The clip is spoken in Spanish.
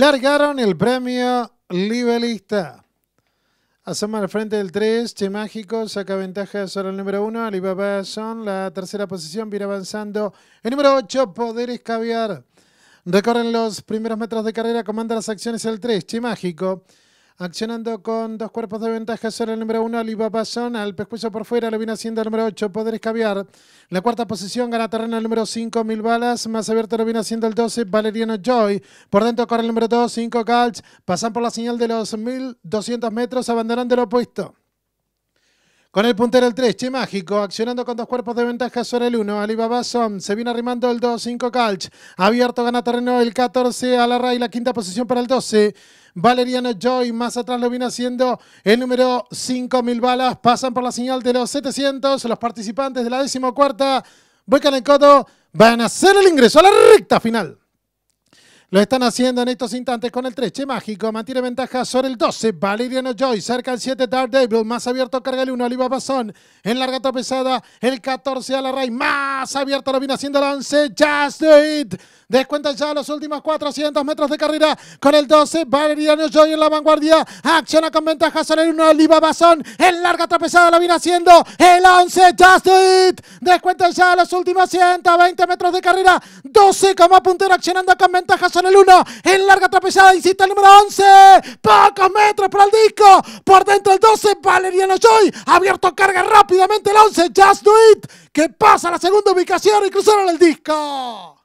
Largaron el premio Libelista. Asoma al frente del 3, Che Mágico saca ventaja sobre el número 1, Alibaba Son, la tercera posición, viene avanzando. El número 8, Poderes Caviar. Recorren los primeros metros de carrera, comanda las acciones el 3, Che Mágico. Accionando con dos cuerpos de ventaja sobre el número uno, Alibaba Son, al pescuezo por fuera, lo viene haciendo el número 8, Poder Escaviar, La cuarta posición gana terreno el número cinco, Mil Balas, más abierto lo viene haciendo el 12, Valeriano Joy. Por dentro corre el número 2, cinco, galch. pasan por la señal de los 1200 metros, abandonan del opuesto. Con el puntero el 3, Che Mágico, accionando con dos cuerpos de ventaja sobre el 1. Alibaba Som se viene arrimando el 2, 5 Calch. Abierto gana terreno el 14 a la la quinta posición para el 12. Valeriano Joy, más atrás lo viene haciendo el número 5000 balas. Pasan por la señal de los 700. Los participantes de la decimocuarta, vuelcan el codo, van a hacer el ingreso a la recta final. Lo están haciendo en estos instantes con el treche Mágico mantiene ventaja sobre el 12. Valeriano Joy cerca el 7. Dark Devil más abierto carga el 1. Oliva Bazón en larga tropezada. El 14 a la raíz. Más abierto lo viene haciendo el 11. Just do it. Descuentan ya los últimos 400 metros de carrera con el 12. Valeriano Joy en la vanguardia. Acciona con ventaja sobre el 1. Oliva Bazón en larga tropezada lo viene haciendo el 11. Just do it. Descuentan ya los últimos 120 metros de carrera. 12 como puntero accionando con ventaja sobre en el 1. En larga trapezada, incita el número 11. Pocos metros para el disco. Por dentro el 12. Valeriano Joy. Abierto carga rápidamente el 11. Just Do It. Que pasa a la segunda ubicación y cruzaron el disco.